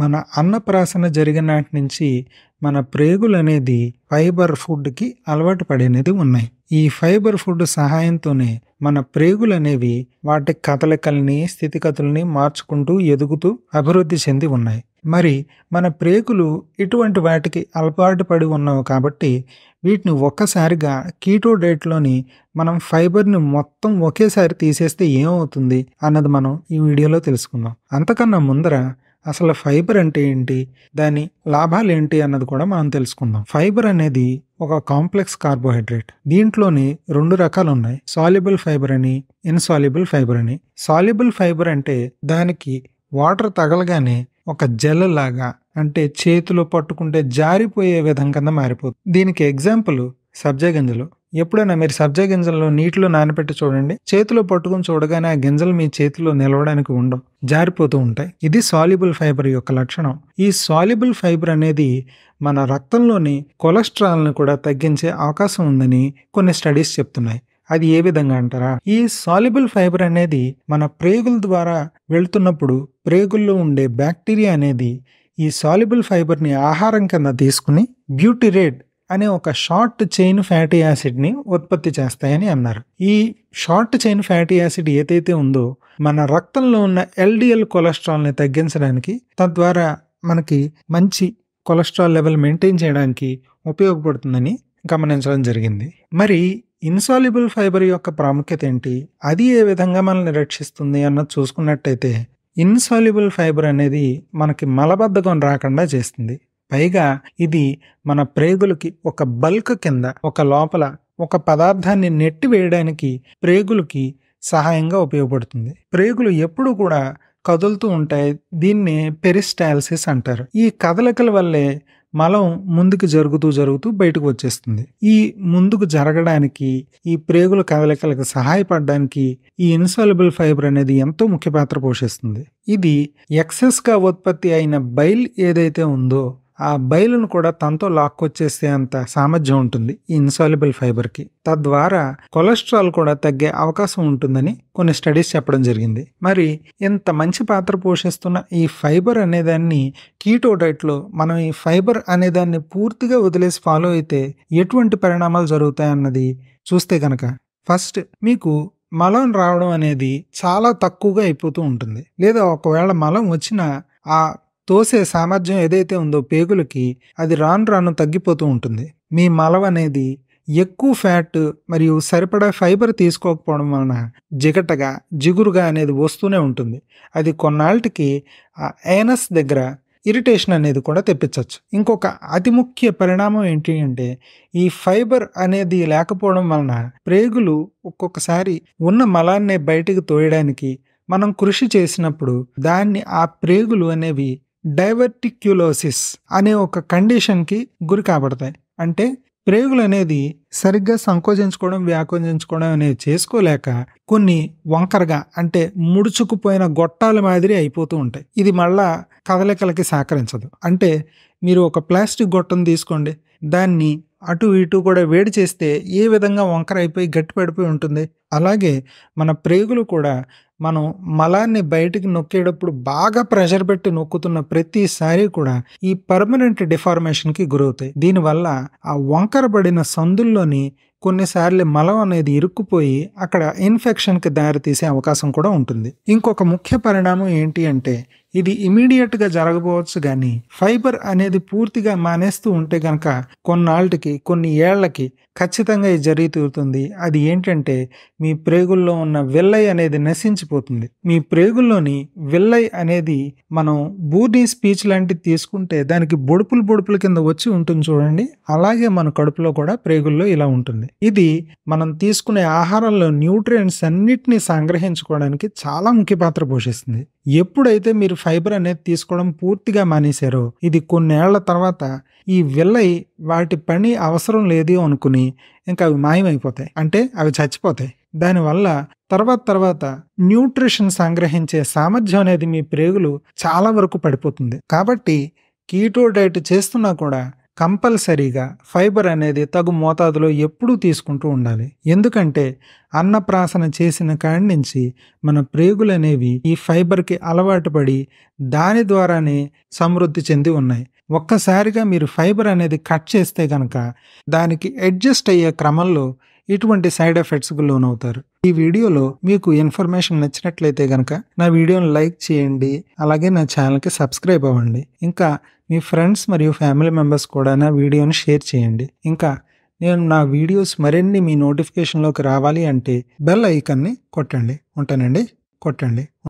మన అన్నప్రాసన జరిగినాటి నుంచి మన ప్రేగులు అనేది ఫైబర్ ఫుడ్కి అలవాటు పడేది ఉన్నాయి ఈ ఫైబర్ ఫుడ్ సహాయంతోనే మన ప్రేగులు అనేవి వాటి స్థితి స్థితిగతుల్ని మార్చుకుంటూ ఎదుగుతూ అభివృద్ధి చెంది ఉన్నాయి మరి మన ప్రేగులు ఇటువంటి వాటికి అలవాటు పడి ఉన్నావు కాబట్టి వీటిని ఒక్కసారిగా కీటో డేట్లోని మనం ఫైబర్ని మొత్తం ఒకేసారి తీసేస్తే ఏమవుతుంది అన్నది మనం ఈ వీడియోలో తెలుసుకుందాం అంతకన్నా ముందర అసలు ఫైబర్ అంటే ఏంటి దాని లాభాలు ఏంటి అన్నది కూడా మనం తెలుసుకుందాం ఫైబర్ అనేది ఒక కాంప్లెక్స్ కార్బోహైడ్రేట్ దీంట్లోని రెండు రకాలు ఉన్నాయి సాల్యుబుల్ ఫైబర్ అని ఇన్సాల్యుబుల్ ఫైబర్ అని సాల్యుబుల్ ఫైబర్ అంటే దానికి వాటర్ తగలగానే ఒక జెల్ లాగా అంటే చేతిలో పట్టుకుంటే జారిపోయే విధంగా కింద మారిపోతుంది దీనికి ఎగ్జాంపుల్ సబ్జా గింజలు ఎప్పుడైనా మీరు సబ్జా గింజలను నీటిలో నానబెట్టి చూడండి చేతిలో పట్టుకుని చూడగానే ఆ గింజలు మీ చేతిలో నిలవడానికి ఉండవు జారిపోతూ ఉంటాయి ఇది సాల్యుబుల్ ఫైబర్ యొక్క లక్షణం ఈ సాల్యుబుల్ ఫైబర్ అనేది మన రక్తంలోని కొలెస్ట్రాల్ను కూడా తగ్గించే అవకాశం ఉందని కొన్ని స్టడీస్ చెప్తున్నాయి అది ఏ విధంగా అంటారా ఈ సాల్యుబుల్ ఫైబర్ అనేది మన ప్రేగుల ద్వారా వెళ్తున్నప్పుడు ప్రేగుల్లో ఉండే బ్యాక్టీరియా అనేది ఈ సాల్యుబుల్ ఫైబర్ని ఆహారం కింద తీసుకుని బ్యూటిరేట్ అనే ఒక షార్ట్ చైన్ ఫ్యాటీ యాసిడ్ని ఉత్పత్తి చేస్తాయని అన్నారు ఈ షార్ట్ చైన్ ఫ్యాటీ యాసిడ్ ఏదైతే ఉందో మన రక్తంలో ఉన్న ఎల్డిఎల్ కొలెస్ట్రాల్ని తగ్గించడానికి తద్వారా మనకి మంచి కొలెస్ట్రాల్ లెవెల్ మెయింటైన్ చేయడానికి ఉపయోగపడుతుందని గమనించడం జరిగింది మరి ఇన్సాల్యుబుల్ ఫైబర్ యొక్క ప్రాముఖ్యత ఏంటి అది ఏ విధంగా మనల్ని రక్షిస్తుంది అన్నది చూసుకున్నట్టయితే ఇన్సాల్యుబుల్ ఫైబర్ అనేది మనకి మలబద్ధకం రాకుండా చేస్తుంది పైగా ఇది మన ప్రేగులకి ఒక బల్క్ కింద ఒక లోపల ఒక పదార్థాన్ని నెట్టి వేయడానికి ప్రేగులకి సహాయంగా ఉపయోగపడుతుంది ప్రేగులు ఎప్పుడు కూడా కదులుతూ ఉంటాయి దీన్ని పెరిస్టాలసిస్ అంటారు ఈ కదలికల వల్లే మలం ముందుకు జరుగుతూ జరుగుతూ బయటకు వచ్చేస్తుంది ఈ ముందుకు జరగడానికి ఈ ప్రేగుల కదలికలకు సహాయపడడానికి ఈ ఇన్సాల్యుబుల్ ఫైబర్ అనేది ఎంతో ముఖ్య పాత్ర పోషిస్తుంది ఇది ఎక్సెస్గా ఉత్పత్తి అయిన బైల్ ఏదైతే ఉందో ఆ బయలును కూడా తనతో లాక్కొచ్చేసే అంత సామర్థ్యం ఉంటుంది ఈ ఇన్సాల్యుబుల్ ఫైబర్కి తద్వారా కొలెస్ట్రాల్ కూడా తగ్గే అవకాశం ఉంటుందని కొన్ని స్టడీస్ చెప్పడం జరిగింది మరి ఇంత మంచి పాత్ర పోషిస్తున్న ఈ ఫైబర్ అనేదాన్ని కీటో డైట్లో మనం ఈ ఫైబర్ అనేదాన్ని పూర్తిగా వదిలేసి ఫాలో అయితే ఎటువంటి పరిణామాలు జరుగుతాయన్నది చూస్తే కనుక ఫస్ట్ మీకు మలం రావడం అనేది చాలా తక్కువగా అయిపోతూ ఉంటుంది లేదా ఒకవేళ మలం వచ్చినా ఆ తోసే సామర్థ్యం ఏదైతే ఉందో పేగులకి అది రాను రాను తగ్గిపోతూ ఉంటుంది మీ మలం అనేది ఎక్కువ ఫ్యాట్ మరియు సరిపడా ఫైబర్ తీసుకోకపోవడం వలన జిగటగా జిగురుగా అనేది వస్తూనే ఉంటుంది అది కొన్నాళ్ళకి ఆ ఏనస్ దగ్గర ఇరిటేషన్ అనేది కూడా తెప్పించవచ్చు ఇంకొక అతి ముఖ్య పరిణామం ఏంటి అంటే ఈ ఫైబర్ అనేది లేకపోవడం వలన ప్రేగులు ఒక్కొక్కసారి ఉన్న మలాన్నే బయటికి తోయడానికి మనం కృషి చేసినప్పుడు దాన్ని ఆ ప్రేగులు అనేవి డైవర్టిక్యులోసిస్ అనే ఒక కండిషన్కి గురి కాబడతాయి అంటే ప్రేగులు అనేది సరిగ్గా సంకోచించుకోవడం వ్యాకోచించుకోవడం అనేది చేసుకోలేక కొన్ని వంకరగా అంటే ముడుచుకుపోయిన గొట్టాల మాదిరి అయిపోతూ ఉంటాయి ఇది మళ్ళా కదలికలకి సహకరించదు అంటే మీరు ఒక ప్లాస్టిక్ గొట్టం తీసుకోండి దాన్ని అటు ఇటు కూడా వేడి చేస్తే ఏ విధంగా వంకర అయిపోయి గట్టి పడిపోయి ఉంటుంది అలాగే మన ప్రేగులు కూడా మనం మలాన్ని బయటికి నొక్కేటప్పుడు బాగా ప్రెషర్ పెట్టి నొక్కుతున్న ప్రతిసారి కూడా ఈ పర్మనెంట్ డిఫార్మేషన్కి గురవుతాయి దీనివల్ల ఆ వంకరబడిన సందుల్లోని కొన్నిసార్లు మలం అనేది ఇరుక్కుపోయి అక్కడ ఇన్ఫెక్షన్కి దారితీసే అవకాశం కూడా ఉంటుంది ఇంకొక ముఖ్య పరిణామం ఏంటి అంటే ఇది ఇమీడియట్గా జరగబోవచ్చు కానీ ఫైబర్ అనేది పూర్తిగా మానేస్తూ ఉంటే కనుక కొన్నాళ్ళకి కొన్ని ఏళ్లకి ఖచ్చితంగా ఇది జరిగి తీరుతుంది అది ఏంటంటే మీ ప్రేగుల్లో ఉన్న వెల్లై అనేది నశించిపోతుంది మీ ప్రేగుల్లోని వెల్లై అనేది మనం బూర్ని స్పీచ్ లాంటివి తీసుకుంటే దానికి బొడుపులు బొడుపుల కింద వచ్చి ఉంటుంది చూడండి అలాగే మన కడుపులో కూడా ప్రేగుల్లో ఇలా ఉంటుంది ఇది మనం తీసుకునే ఆహారంలో న్యూట్రియంట్స్ అన్నిటినీ సంగ్రహించుకోవడానికి చాలా ముఖ్య పాత్ర పోషిస్తుంది ఎప్పుడైతే మీరు ఫైబర్ అనేది తీసుకోవడం పూర్తిగా మానేశారు ఇది కొన్నేళ్ల తర్వాత ఈ విల్లై వాటి పని అవసరం లేదు అనుకుని ఇంకా అవి మాయమైపోతాయి అంటే అవి చచ్చిపోతాయి దానివల్ల తర్వాత తర్వాత న్యూట్రిషన్ సంగ్రహించే సామర్థ్యం అనేది మీ ప్రేగులు చాలా వరకు పడిపోతుంది కాబట్టి కీటో డైట్ చేస్తున్నా కూడా కంపల్సరీగా ఫైబర్ అనేది తగు మోతాదులో ఎప్పుడూ తీసుకుంటూ ఉండాలి ఎందుకంటే అన్నప్రాసన చేసిన కాడి నుంచి మన ప్రేగులు అనేవి ఈ ఫైబర్కి అలవాటు పడి దాని ద్వారానే సమృద్ధి చెంది ఉన్నాయి ఒక్కసారిగా మీరు ఫైబర్ అనేది కట్ చేస్తే కనుక దానికి అడ్జస్ట్ అయ్యే క్రమంలో ఇటువంటి సైడ్ ఎఫెక్ట్స్ ఎఫెక్ట్స్కు లోనవుతారు ఈ వీడియోలో మీకు ఇన్ఫర్మేషన్ నచ్చినట్లయితే కనుక నా వీడియోని లైక్ చేయండి అలాగే నా ఛానల్కి సబ్స్క్రైబ్ అవ్వండి ఇంకా మీ ఫ్రెండ్స్ మరియు ఫ్యామిలీ మెంబర్స్ కూడా నా వీడియోని షేర్ చేయండి ఇంకా నేను నా వీడియోస్ మరిన్ని మీ నోటిఫికేషన్లోకి రావాలి అంటే బెల్ ఐకాన్ని కొట్టండి ఉంటానండి కొట్టండి